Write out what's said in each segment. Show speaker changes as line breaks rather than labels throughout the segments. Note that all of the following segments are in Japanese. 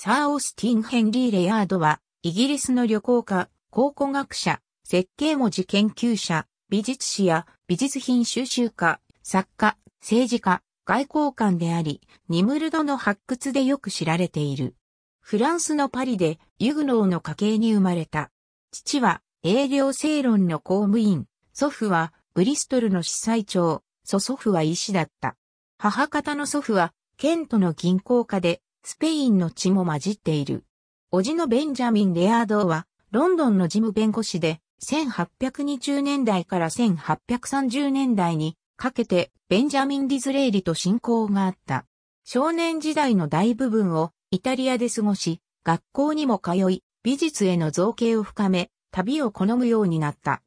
サー・オースティン・ヘンリー・レヤードは、イギリスの旅行家、考古学者、設計文字研究者、美術史や美術品収集家、作家、政治家、外交官であり、ニムルドの発掘でよく知られている。フランスのパリでユグノーの家系に生まれた。父は営業正論の公務員、祖父はブリストルの司祭長、祖祖父は医師だった。母方の祖父はケントの銀行家でスペインの血も混じっている。おじのベンジャミン・レアードは、ロンドンの事務弁護士で、1820年代から1830年代にかけてベンジャミン・ディズレーリと親交があった。少年時代の大部分をイタリアで過ごし、学校にも通い、美術への造形を深め、旅を好むようになった。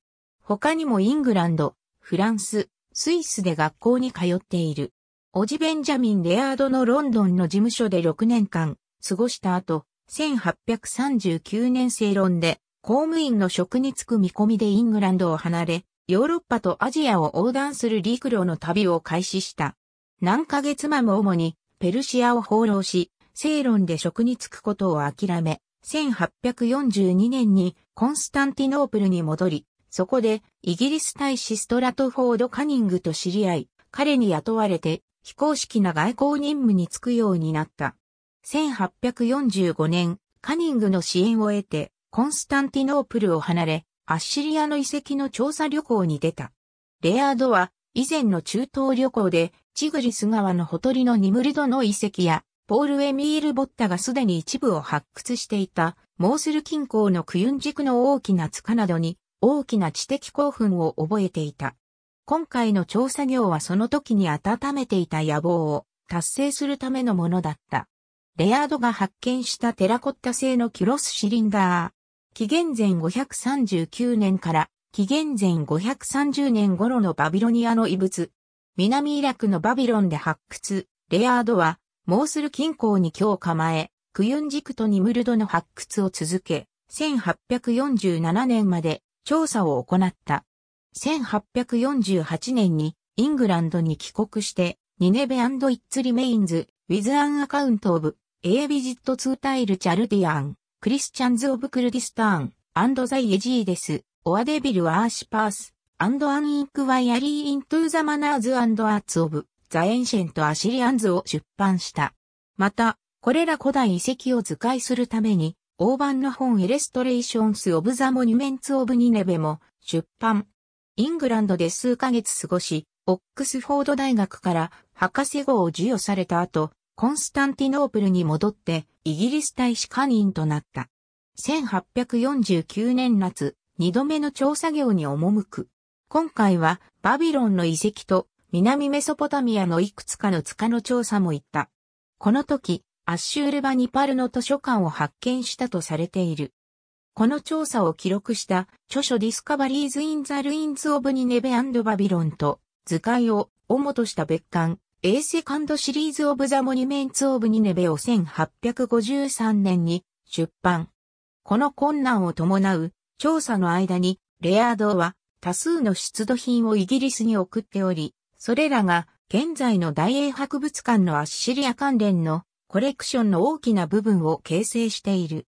他にもイングランド、フランス、スイスで学校に通っている。オジ・ベンジャミン・レアードのロンドンの事務所で6年間過ごした後、1839年正論で公務員の職に就く見込みでイングランドを離れ、ヨーロッパとアジアを横断する陸路の旅を開始した。何ヶ月間も主にペルシアを放浪し、正論で職に就くことを諦め、1842年にコンスタンティノープルに戻り、そこでイギリス大使ストラトフォード・カニングと知り合い、彼に雇われて非公式な外交任務に就くようになった。1845年、カニングの支援を得て、コンスタンティノープルを離れ、アッシリアの遺跡の調査旅行に出た。レアードは、以前の中東旅行で、チグリス川のほとりのニムルドの遺跡や、ポール・エミール・ボッタがすでに一部を発掘していた、モースル近郊のクユン軸の大きな塚などに、大きな知的興奮を覚えていた。今回の調査業はその時に温めていた野望を達成するためのものだった。レアードが発見したテラコッタ製のキュロスシリンダー。紀元前539年から紀元前530年頃のバビロニアの遺物。南イラクのバビロンで発掘。レアードは、モースル近郊に今日構え、クユンジクトニムルドの発掘を続け、1847年まで調査を行った。1848年にイングランドに帰国して、ニネベイッツリメインズ、ウィズアンアカウントオブ、エービジットツータイルチャルディアン、クリスチャンズオブクルディスターン、アンドザイエジーデス、オアデビルアーシパース、アンドアンインクワイアリーイントゥーザマナーズアンドアーツオブ、ザエンシェントアシリアンズを出版した。また、これら古代遺跡を図解するために、大判の本エレストレーションス・オブ・ザ・モニュメンツ・オブ・ニネベも出版、イングランドで数ヶ月過ごし、オックスフォード大学から博士号を授与された後、コンスタンティノープルに戻ってイギリス大使官員となった。1849年夏、二度目の調査業に赴く。今回はバビロンの遺跡と南メソポタミアのいくつかの塚の調査も行った。この時、アッシュールバニパルの図書館を発見したとされている。この調査を記録した著書ディスカバリーズ・イン・ザ・ルインズ・オブ・ニネベ・アンド・バビロンと図解を主とした別館 A セカンドシリーズ・オブ・ザ・モニュメンツ・オブ・ニネベを1853年に出版。この困難を伴う調査の間にレアードは多数の出土品をイギリスに送っており、それらが現在の大英博物館のアッシリア関連のコレクションの大きな部分を形成している。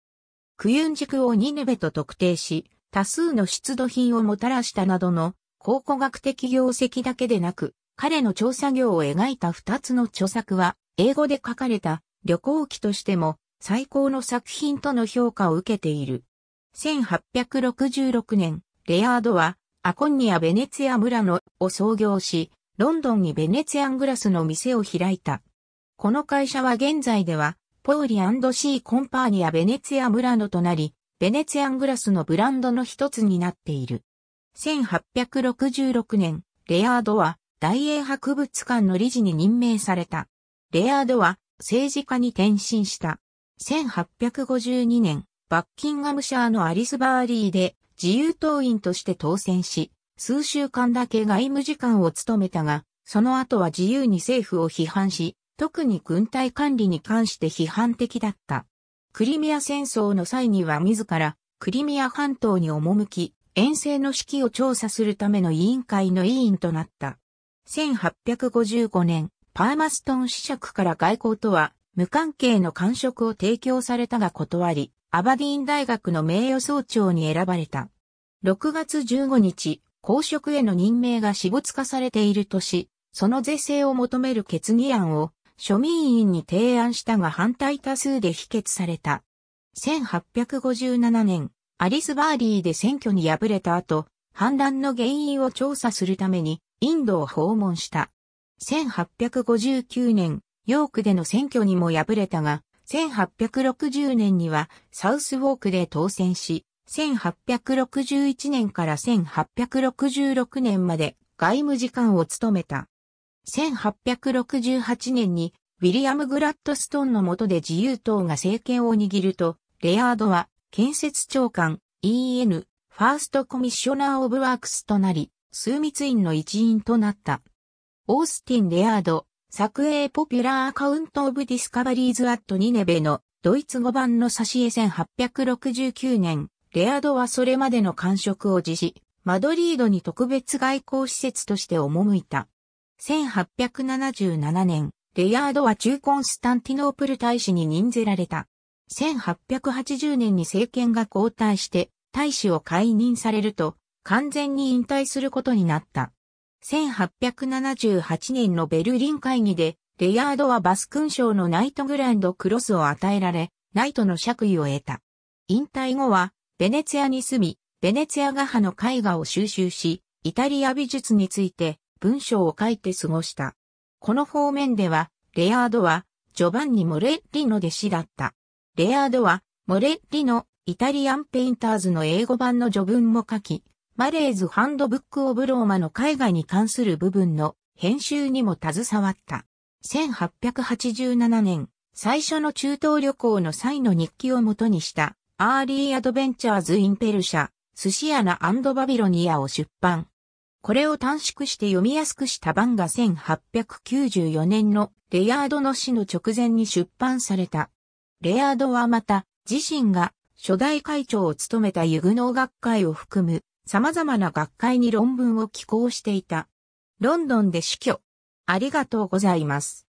クユン軸をニネベと特定し、多数の出土品をもたらしたなどの考古学的業績だけでなく、彼の調査業を描いた二つの著作は、英語で書かれた旅行記としても最高の作品との評価を受けている。1866年、レアードはアコンニア・ベネツィア村のを創業し、ロンドンにベネツィアングラスの店を開いた。この会社は現在ではポーリシーコンパーニア・ベネツィア・ムラノとなり、ベネツィアングラスのブランドの一つになっている。1866年、レアードは大英博物館の理事に任命された。レアードは政治家に転身した。1852年、バッキンガムシャーのアリスバーリーで自由党員として当選し、数週間だけ外務次官を務めたが、その後は自由に政府を批判し、特に軍隊管理に関して批判的だった。クリミア戦争の際には自らクリミア半島に赴き、遠征の指揮を調査するための委員会の委員となった。1855年、パーマストン子爵から外交とは無関係の官職を提供されたが断り、アバディーン大学の名誉総長に選ばれた。6月15日、公職への任命が私物化されているとし、その是正を求める決議案を庶民院に提案したが反対多数で否決された。1857年、アリスバーリーで選挙に敗れた後、反乱の原因を調査するためにインドを訪問した。1859年、ヨークでの選挙にも敗れたが、1860年にはサウスウォークで当選し、1861年から1866年まで外務次官を務めた。1868年にウィリアム・グラッドストーンの下で自由党が政権を握ると、レアードは建設長官 EN ファーストコミッショナー・オブ・ワークスとなり、数密院の一員となった。オースティン・レアード、作英ポピュラー・アカウント・オブ・ディスカバリーズ・アット・ニネベのドイツ語版の差し絵1869年、レアードはそれまでの官職を辞し、マドリードに特別外交施設として赴いた。1877年、レヤードは中コンスタンティノープル大使に任ぜられた。1880年に政権が交代して、大使を解任されると、完全に引退することになった。1878年のベルリン会議で、レヤードはバス勲章のナイトグランドクロスを与えられ、ナイトの爵位を得た。引退後は、ベネツィアに住み、ベネツィア画派の絵画を収集し、イタリア美術について文章を書いて過ごした。この方面では、レアードは、ジョバンニ・モレッリの弟子だった。レアードは、モレッリのイタリアン・ペインターズの英語版の序文も書き、マレーズ・ハンドブック・オブ・ローマの海外に関する部分の編集にも携わった。1887年、最初の中東旅行の際の日記をもとにした、アーリー・アドベンチャーズ・イン・ペルシャ、寿司アナバビロニアを出版。これを短縮して読みやすくした版が1894年のレヤードの死の直前に出版された。レヤードはまた、自身が初代会長を務めたユグノー学会を含む様々な学会に論文を寄稿していた。ロンドンで死去。ありがとうございます。